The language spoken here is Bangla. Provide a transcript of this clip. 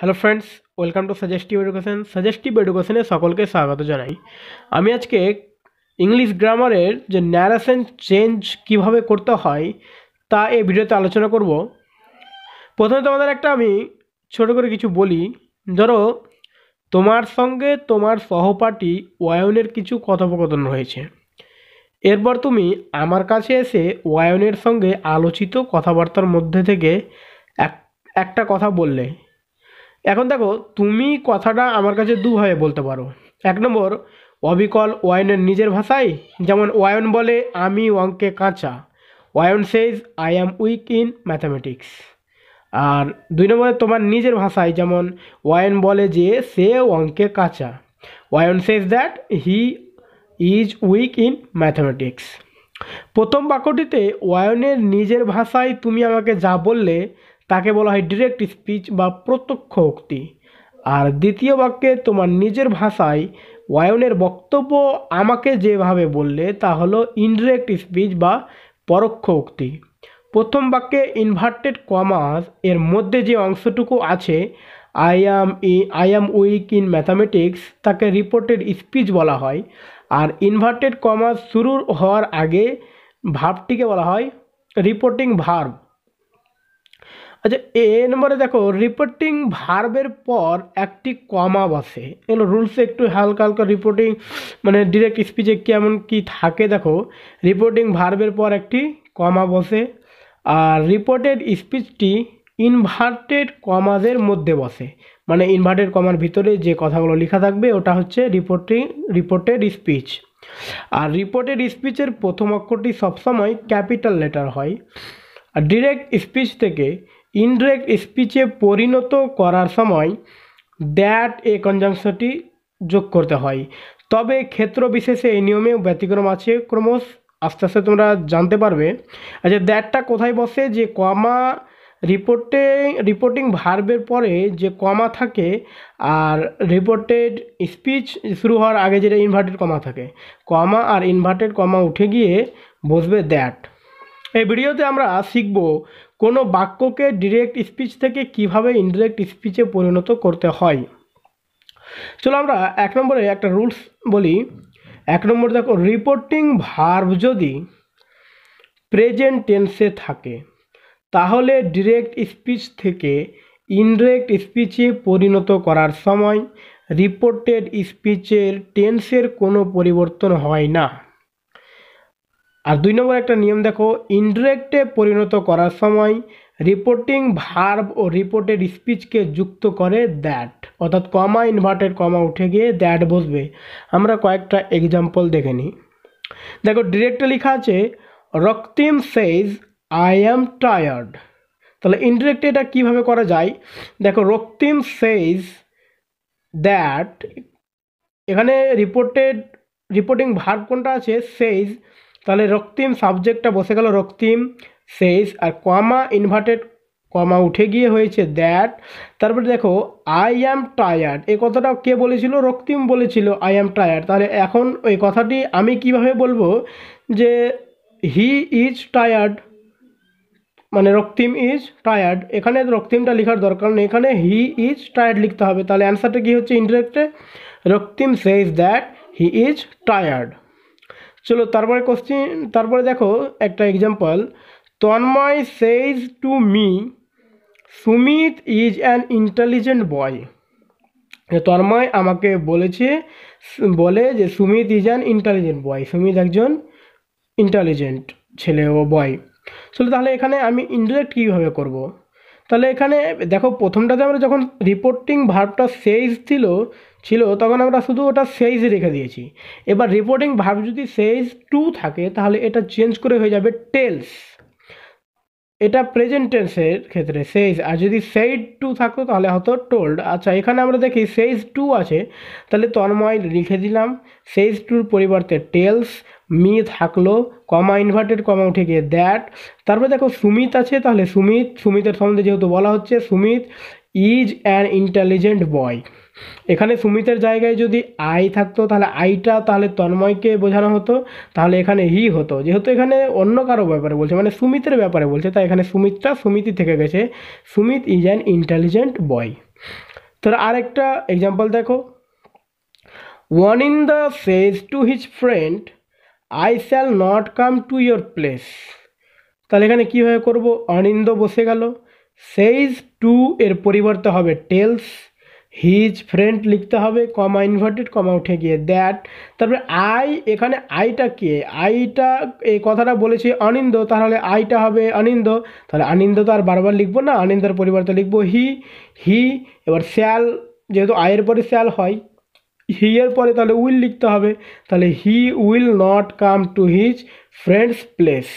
hello friends welcome to Suggestive Education Suggestive এডুকেশনে সকলকে স্বাগত জানাই আমি আজকে ইংলিশ গ্রামারের যে ন্যারেশন চেঞ্জ কিভাবে করতে হয় তা এই ভিডিওতে আলোচনা করব প্রথমে তোমাদের একটা আমি ছোট করে কিছু বলি ধরো তোমার সঙ্গে তোমার সহপাঠী ওয়ায়নের কিছু কথোপকথন রয়েছে এরপর তুমি আমার কাছে এসে ওয়ায়নের সঙ্গে আলোচিত কথাবার্তার মধ্যে থেকে এক একটা কথা বললে এখন দেখো তুমি কথাটা আমার কাছে দুভাবে বলতে পারো এক নম্বর অবিকল ওয়ায়নের নিজের ভাষায় যেমন ওয়ায়ন বলে আমি অঙ্কে কাঁচা ওয়ায়ন says I am weak in mathematics আর দুই নম্বরে তোমার নিজের ভাষায় যেমন ওয়ায়ন বলে যে সে অঙ্কে কাঁচা ওয়ায়ন says that he is weak in mathematics প্রথম বাক্যটিতে ওয়ায়নের নিজের ভাষায় তুমি আমাকে যা বললে তাকে বলা হয় ডিরেক্ট স্পিচ বা প্রত্যক্ষ উক্তি আর দ্বিতীয় বাক্যে তোমার নিজের ভাষায় ওয়ায়নের বক্তব্য আমাকে যেভাবে বললে তা হলো ইনডিরেক্ট স্পিচ বা পরোক্ষ উক্তি প্রথম বাক্যে ইনভার্টেড কমার্স এর মধ্যে যে অংশটুকু আছে আই অ্যাম ই I am weak in mathematics তাকে রিপোর্টেড স্পিচ বলা হয় আর ইনভার্টেড কমার্স শুরু হওয়ার আগে ভাবটিকে বলা হয় রিপোর্টিং ভার্ভ আচ্ছা এ নম্বরে দেখো রিপোর্টিং ভার্বের পর একটি কমা বসে এগুলো রুলসে একটু হালকা হালকা রিপোর্টিং মানে ডিরেক্ট স্পিচে কেমন কি থাকে দেখো রিপোর্টিং ভার্বের পর একটি কমা বসে আর রিপোর্টেড স্পিচটি ইনভার্টেড কমাদের মধ্যে বসে মানে ইনভার্টেড কমার ভিতরে যে কথাগুলো লেখা থাকবে ওটা হচ্ছে রিপোর্টিং রিপোর্টেড স্পিচ আর রিপোর্টেড স্পিচের প্রথম অক্ষরটি সবসময় ক্যাপিটাল লেটার হয় ডিরেক্ট স্পিচ থেকে ইনডিরেক্ট স্পিচে পরিণত করার সময় দ্যাট এ কনজাংশনটি যোগ করতে হয় তবে ক্ষেত্র বিশেষে এই নিয়মে ব্যতিক্রম আছে ক্রমশ আস্তে আস্তে তোমরা জানতে পারবে আচ্ছা দ্যাটটা কোথায় বসে যে কমা রিপোর্টে রিপোর্টিং ভার্বের পরে যে কমা থাকে আর রিপোর্টেড স্পিচ শুরু হওয়ার আগে যেটা ইনভার্টেড কমা থাকে কমা আর ইনভার্টেড কমা উঠে গিয়ে বসবে দ্যাট এই ভিডিওতে আমরা শিখব কোনো বাক্যকে ডিরেক্ট স্পিচ থেকে কিভাবে ইনডিরেক্ট স্পিচে পরিণত করতে হয় চলো আমরা এক নম্বরে একটা রুলস বলি এক নম্বর দেখো রিপোর্টিং ভার্ব যদি প্রেজেন্ট টেন্সে থাকে তাহলে ডিরেক্ট স্পিচ থেকে ইনডিরেক্ট স্পিচে পরিণত করার সময় রিপোর্টেড স্পিচের টেন্সের কোনো পরিবর্তন হয় না আর দুই নম্বর একটা নিয়ম দেখো ইনডিরেক্টে পরিণত করার সময় রিপোর্টিং ভার্ব ও রিপোর্টের স্পিচকে যুক্ত করে দ্যাট অর্থাৎ কমা ইনভার্টেড কমা উঠে গিয়ে দ্যাট বসবে আমরা কয়েকটা এক্সাম্পল দেখে নিই দেখো ডিরেক্টে লেখা আছে রক্তিম সেজ আই অ্যাম টায়ার্ড তাহলে ইনডিরেক্টে এটা কীভাবে করা যায় দেখো রক্তিম সেজ দ্যাট এখানে রিপোর্টেড রিপোর্টিং ভার্ব কোনটা আছে সেজ তাহলে রক্তিম সাবজেক্টটা বসে গেল রক্তিম সেইস আর কমা ইনভার্টেড কমা উঠে গিয়ে হয়েছে দ্যাট তারপরে দেখো আই অ্যাম টায়ার্ড এই কথাটা কে বলেছিল রক্তিম বলেছিল আই অ্যাম টায়ার্ড তাহলে এখন ওই কথাটি আমি কিভাবে বলবো যে হি ইজ টায়ার্ড মানে রক্তিম ইজ টায়ার্ড এখানে রক্তিমটা লেখার দরকার নেই এখানে হি ইজ টায়ার্ড লিখতে হবে তাহলে অ্যান্সারটা কী হচ্ছে ইনডিরেক্টে Raktim says that he is tired চলো তারপরে কোশ্চিন তারপরে দেখো একটা example Tanmay says to me Sumit is an intelligent boy Tanmay আমাকে বলেছে বলে যে Sumit is an intelligent boy Sumit একজন ইন্টেলিজেন্ট ছেলে ও বয় চলো তাহলে এখানে আমি ইনডিরেক্ট কীভাবে করবো তাহলে এখানে দেখো প্রথমটাতে আমরা যখন রিপোর্টিং ভার্বটা সেইজ ছিল ছিল তখন আমরা শুধু ওটা সেইজ রেখে দিয়েছি এবার রিপোর্টিং ভার্ব যদি সেইজ টু থাকে তাহলে এটা চেঞ্জ করে হয়ে যাবে টেলস এটা প্রেজেন্ট টেন্সের ক্ষেত্রে সেইজ আর যদি সেইড টু থাকতো তাহলে হতো টোল্ড আচ্ছা এখানে আমরা দেখি সেইজ টু আছে তাহলে তন্ময় লিখে দিলাম সেইজ টুর পরিবর্তে টেলস মি থাকলো কমা ইনভার্টেড কমা উঠে গিয়ে দ্যাট তারপরে দেখো সুমিত আছে তাহলে সুমিত সুমিতের সম্বন্ধে যেহেতু বলা হচ্ছে Sumit is an intelligent boy এখানে সুমিতের জায়গায় যদি আই থাকতো তাহলে আইটা তাহলে তন্ময়কে বোঝানো হতো তাহলে এখানে হি হতো যেহেতু এখানে অন্য কারো ব্যাপারে বলছে মানে সুমিতের ব্যাপারে বলছে তাই এখানে সুমিতটা সুমিতি থেকে গেছে Sumit is an intelligent boy তোর আরেকটা এক্সাম্পল দেখো one in the says to his friend I shall not come to your place তাহলে এখানে কীভাবে করবো অনিন্দ বসে গেল সেইজ টু এর পরিবর্তে হবে টেলস হিজ ফ্রেন্ড লিখতে হবে কমা ইনভার্টেড কমা উঠে গিয়ে দ্যাট তারপরে আই এখানে আইটা কে আইটা এই কথাটা বলেছি অনিন্দ তাহলে আইটা হবে অনিন্দ তাহলে আনিন্দ তো আর বারবার লিখবো না আনিন্দর পরিবর্তে লিখবো হি হি এবার শ্যাল যেহেতু আয়ের পরে শ্যাল হয় হি এর পরে তাহলে উইল লিখতে হবে তাহলে he will not come to his friends place